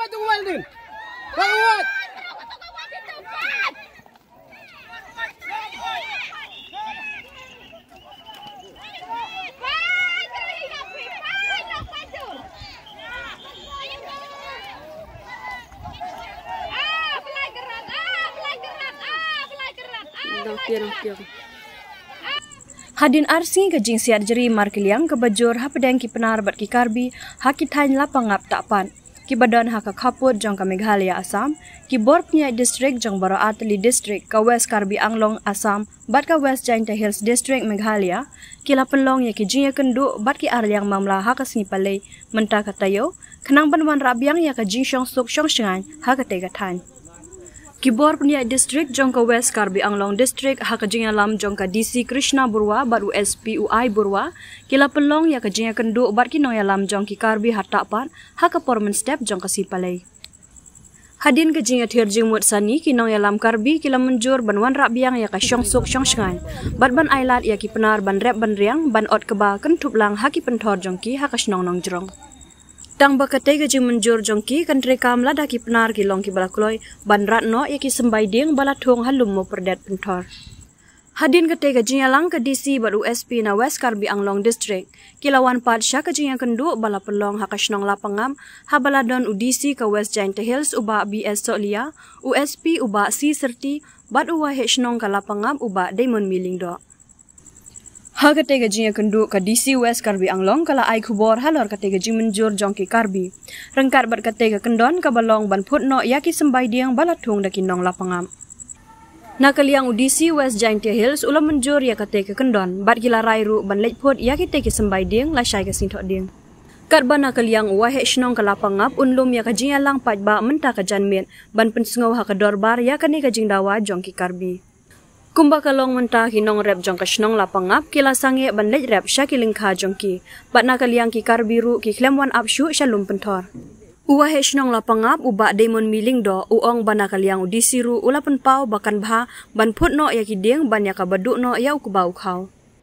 tempat tu kawan tu. Kawan. Hadin arsing ke jing siat jeri markiliang ke bejur hapedeng ki penar bat ki karbi hakit hain lapang ngap tak pan ki badan ha ka khapot jong ka Meghalaya Assam ki borp nya district jang baro atli district ka West Karbi Anglong asam, bat ka West Jaintia Hills district Meghalaya ki lapelong ya ki jinya kendu bat ki ar yang mamla ha ka sini palai menta ka tayo khnang banwan rabyang ya ka jing shong sok shong shngai ha ka Kibor Pendiat Distrik Jongka West Karbi Anglong Distrik Hakajinya Lam Jongka DC Krishna Burwa Bat USP UI Burwa Kila Pelong Ya Kajinya Kenduk Bat Kinong Ya Lam Jongki Karbi Hatapan Haka Performance Step Jongka Sipalai Hadin kejinya tiar jimut sani kinong yalam karbi kila menjur ban wan rak biang yaka syong suk syong syengai. Bat ban ailat yaki penar ban rep ban riang ban ot keba kentup lang haki pentor jongki haka senong nong jerong dang ba kate ge jimun jor jong ki kan tre kam la da ki pnar ki long ki bala kloi ban rat no ye ki sembai ding bala thong halum mo perdet pentor hadin kate ge jinya lang ke dc ba usp na west karbi ang long district kilawan pat sha ke jinya kendu bala pelong ha kasnong lapangam ha bala don u dc ke west giant hills uba bs solia usp uba c serti bat uwa hnong ka lapangam uba Damon milling do Ha kate ga jing akan ka DC West Karbi Anglong kala ai kubor halor kate ga jing menjur jongki Karbi. Rengkar bat kate ga kendon ka balong ban putno yaki ya ki sembai diang balatung dakin nong lapangam. Na kaliang u DC West Giant Hills ulam menjur ya kate ga kendon bat gila rai ru ban lek put ya ki te sembai diang la syai ka sing tok diang. Kat bana kaliang uwa hek shnong ka lapangap unlum ya ka jing alang pajba menta ka janmit ban pensungau ha ka dorbar ya ka ni jing dawa jongki Karbi kumba kalong menta hinong rep jong kashnong la pangap kila sange ban lej rep sha kiling kha jong ki patna kaliang ki kar biru ki khlemwan ap shu sha lum pentor uwa he shnong la pangap u ba demon miling do u ong bana kaliang u disiru u la pen pau bakan bha ban phot no ya ki ding ban ya ka baduk no ya u kubau khau